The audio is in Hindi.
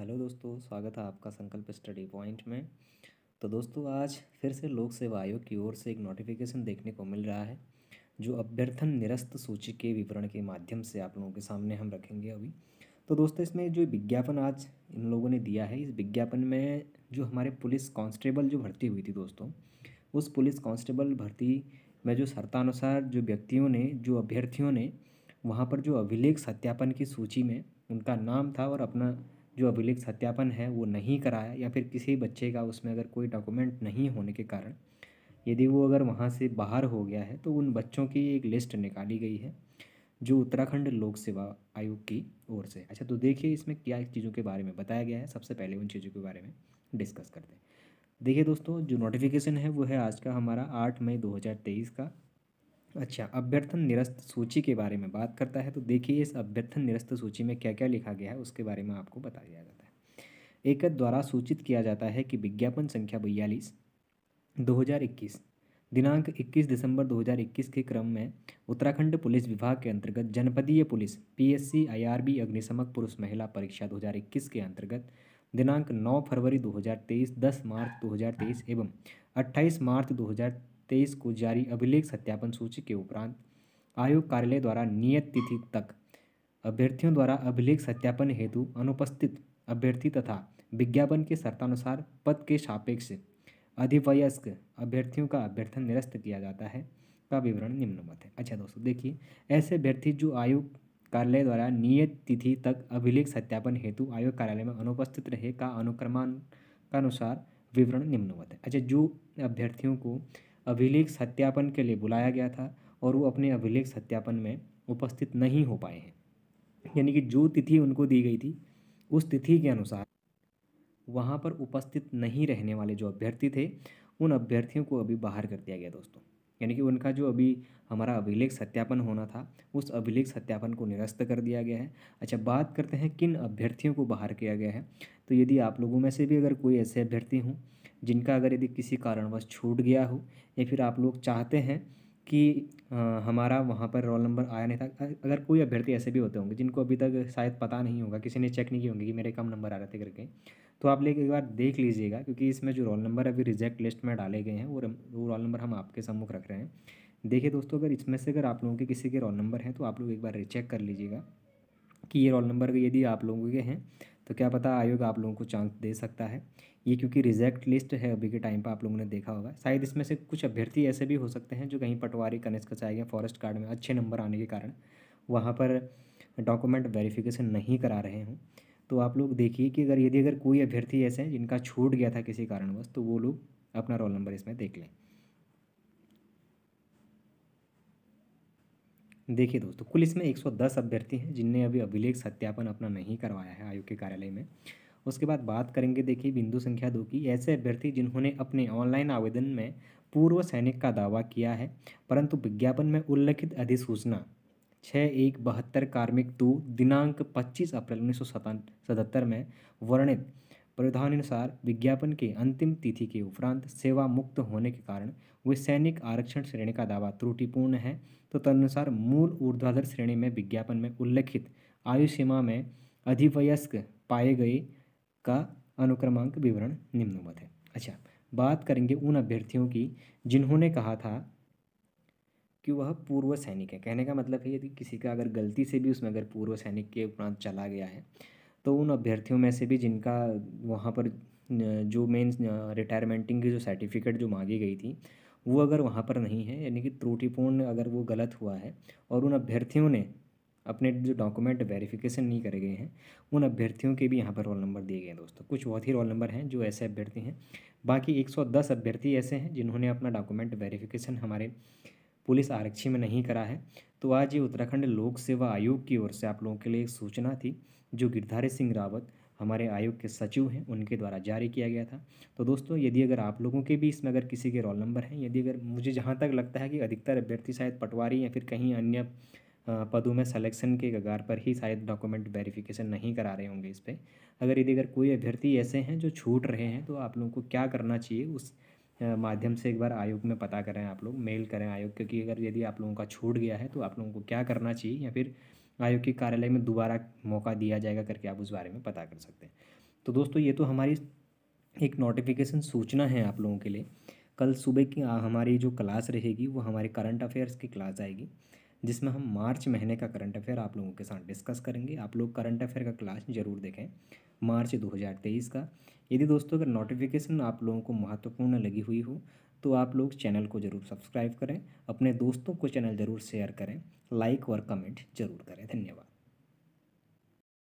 हेलो दोस्तों स्वागत है आपका संकल्प स्टडी पॉइंट में तो दोस्तों आज फिर से लोक सेवा आयोग की ओर से एक नोटिफिकेशन देखने को मिल रहा है जो अभ्यर्थन निरस्त सूची के विवरण के माध्यम से आप लोगों के सामने हम रखेंगे अभी तो दोस्तों इसमें जो विज्ञापन आज इन लोगों ने दिया है इस विज्ञापन में जो हमारे पुलिस कांस्टेबल जो भर्ती हुई थी दोस्तों उस पुलिस कांस्टेबल भर्ती में जो शर्तानुसार जो व्यक्तियों ने जो अभ्यर्थियों ने वहाँ पर जो अभिलेख सत्यापन की सूची में उनका नाम था और अपना जो अभिलेख सत्यापन है वो नहीं कराया या फिर किसी बच्चे का उसमें अगर कोई डॉक्यूमेंट नहीं होने के कारण यदि वो अगर वहाँ से बाहर हो गया है तो उन बच्चों की एक लिस्ट निकाली गई है जो उत्तराखंड लोक सेवा आयोग की ओर से अच्छा तो देखिए इसमें क्या चीज़ों के बारे में बताया गया है सबसे पहले उन चीज़ों के बारे में डिस्कस करते हैं देखिए दोस्तों जो नोटिफिकेशन है वो है आज का हमारा आठ मई दो का अच्छा अभ्यर्थन निरस्त सूची के बारे में बात करता है तो देखिए इस अभ्यर्थन निरस्त सूची में क्या क्या लिखा गया है उसके बारे में आपको बता दिया जाता है एक द्वारा सूचित किया जाता है कि विज्ञापन संख्या बयालीस 2021 दिनांक 21 दिसंबर 2021 के क्रम में उत्तराखंड पुलिस विभाग के अंतर्गत जनपदीय पुलिस पी आईआरबी अग्निशमक पुरुष महिला परीक्षा 2021 के अंतर्गत दिनांक 9 फरवरी 2023 10 मार्च 2023 एवं 28 मार्च तेईस को जारी अभिलेख सत्यापन सूची के उपरांत आयोग कार्यालय द्वारा नियत तिथि तक अभ्यर्थियों द्वारा अभिलेख सत्यापन हेतु अनुपस्थित अभ्यर्थी तथा विज्ञापन के शर्तानुसार पद के सापेक्ष अधिवयस्क अभ्यर्थियों का अभ्यर्थन निरस्त किया जाता है का विवरण निम्नमत है अच्छा दोस्तों देखिए ऐसे अभ्यर्थी जो आयोग कार्यालय द्वारा नियत तिथि तक अभिलेख सत्यापन हेतु आयोग कार्यालय में अनुपस्थित रहे का अनुक्रमान का अनुसार विवरण निम्नवत है अच्छा जो अभ्यर्थियों को अभिलेख सत्यापन के लिए बुलाया गया था और वो अपने अभिलेख सत्यापन में उपस्थित नहीं हो पाए हैं यानी कि जो तिथि उनको दी गई थी उस तिथि के अनुसार वहाँ पर उपस्थित नहीं रहने वाले जो अभ्यर्थी थे उन अभ्यर्थियों को अभी बाहर कर दिया गया दोस्तों यानी कि उनका जो अभी हमारा अभिलेख सत्यापन होना था उस अभिलेख सत्यापन को निरस्त कर दिया गया है अच्छा बात करते हैं किन अभ्यर्थियों को बाहर किया गया है तो यदि आप लोगों में से भी अगर कोई ऐसे अभ्यर्थी हों जिनका अगर यदि किसी कारणवश छूट गया हो या फिर आप लोग चाहते हैं कि आ, हमारा वहाँ पर रोल नंबर आया नहीं था अगर कोई अभ्यर्थी ऐसे भी होते होंगे जिनको अभी तक शायद पता नहीं होगा किसी ने चेक नहीं किए होंगे कि मेरे कम नंबर आ रहे थे करके तो आप लेके एक बार देख लीजिएगा क्योंकि इसमें जो रोल नंबर अभी रिजेक्ट लिस्ट में डाले गए हैं वो वो रोल नंबर हम आपके सम्मुख रख रहे हैं देखिए दोस्तों अगर इसमें से अगर आप लोगों के किसी के रोल नंबर हैं तो आप लोग एक बार रिचेक कर लीजिएगा कि ये रोल नंबर यदि आप लोगों के हैं तो क्या पता आयोग आप लोगों को चांस दे सकता है ये क्योंकि रिजेक्ट लिस्ट है अभी के टाइम पर आप लोगों ने देखा होगा शायद इसमें से कुछ अभ्यर्थी ऐसे भी हो सकते हैं जो कहीं पटवारी कनेक्ट कचाए या फॉरेस्ट गार्ड में अच्छे नंबर आने के कारण वहाँ पर डॉक्यूमेंट वेरिफिकेशन नहीं करा रहे हों तो आप लोग देखिए कि अगर यदि अगर कोई अभ्यर्थी ऐसे हैं जिनका छूट गया था किसी कारणवश तो वो लोग अपना रोल नंबर इसमें देख लें देखिए दोस्तों कुल इसमें 110 अभ्यर्थी हैं जिनने अभी अभिलेख सत्यापन अपना नहीं करवाया है आयोग के कार्यालय में उसके बाद बात करेंगे देखिए बिंदु संख्या दो की ऐसे अभ्यर्थी जिन्होंने अपने ऑनलाइन आवेदन में पूर्व सैनिक का दावा किया है परंतु विज्ञापन में उल्लिखित अधिसूचना छः एक बहत्तर कार्मिक दो दिनांक पच्चीस अप्रैल उन्नीस में वर्णित प्रावधानुसार विज्ञापन के अंतिम तिथि के उपरांत सेवा मुक्त होने के कारण वे सैनिक आरक्षण श्रेणी का दावा त्रुटिपूर्ण है तो तदनुसार मूल ऊर्ध्वाधर श्रेणी में विज्ञापन में उल्लेखित आयु सीमा में अधिवयस्क पाए गए का अनुक्रमांक विवरण निम्नवत है अच्छा बात करेंगे उन अभ्यर्थियों की जिन्होंने कहा था कि वह पूर्व सैनिक है कहने का मतलब है यदि किसी का अगर गलती से भी उसमें अगर पूर्व सैनिक के उपरांत चला गया है तो उन अभ्यर्थियों में से भी जिनका वहाँ पर जो मेन रिटायरमेंटिंग की जो सर्टिफिकेट जो मांगी गई थी वो अगर वहाँ पर नहीं है यानी कि त्रुटिपूर्ण अगर वो गलत हुआ है और उन अभ्यर्थियों ने अपने जो डॉक्यूमेंट वेरिफिकेशन नहीं करे गए हैं उन अभ्यर्थियों के भी यहाँ पर रोल नंबर दिए गए हैं दोस्तों कुछ बहुत ही रोल नंबर हैं जो ऐसे अभ्यर्थी हैं बाकी 110 अभ्यर्थी ऐसे हैं जिन्होंने अपना डॉक्यूमेंट वेरिफिकेशन हमारे पुलिस आरक्षी में नहीं करा है तो आज ये उत्तराखंड लोक सेवा आयोग की ओर से आप लोगों के लिए एक सूचना थी जो गिरधारी सिंह रावत हमारे आयोग के सचिव हैं उनके द्वारा जारी किया गया था तो दोस्तों यदि अगर आप लोगों के भी इसमें अगर किसी के रोल नंबर हैं यदि अगर मुझे जहाँ तक लगता है कि अधिकतर अभ्यर्थी शायद पटवारी या फिर कहीं अन्य पदों में सलेक्शन के कगार पर ही शायद डॉक्यूमेंट वेरिफिकेशन नहीं करा रहे होंगे इस पर अगर यदि अगर कोई अभ्यर्थी ऐसे हैं जो छूट रहे हैं तो आप लोगों को क्या करना चाहिए उस माध्यम से एक बार आयोग में पता करें आप लोग मेल करें आयोग क्योंकि अगर यदि आप लोगों का छूट गया है तो आप लोगों को क्या करना चाहिए या फिर आयोग के कार्यालय में दोबारा मौका दिया जाएगा करके आप उस बारे में पता कर सकते हैं तो दोस्तों ये तो हमारी एक नोटिफिकेशन सूचना है आप लोगों के लिए कल सुबह की हमारी जो क्लास रहेगी वो हमारे करंट अफेयर्स की क्लास आएगी जिसमें हम मार्च महीने का करंट अफेयर आप लोगों के साथ डिस्कस करेंगे आप लोग करंट अफेयर का क्लास जरूर देखें मार्च 2023 का यदि दोस्तों अगर नोटिफिकेशन आप लोगों को महत्वपूर्ण लगी हुई हो तो आप लोग चैनल को ज़रूर सब्सक्राइब करें अपने दोस्तों को चैनल ज़रूर शेयर करें लाइक और कमेंट जरूर करें धन्यवाद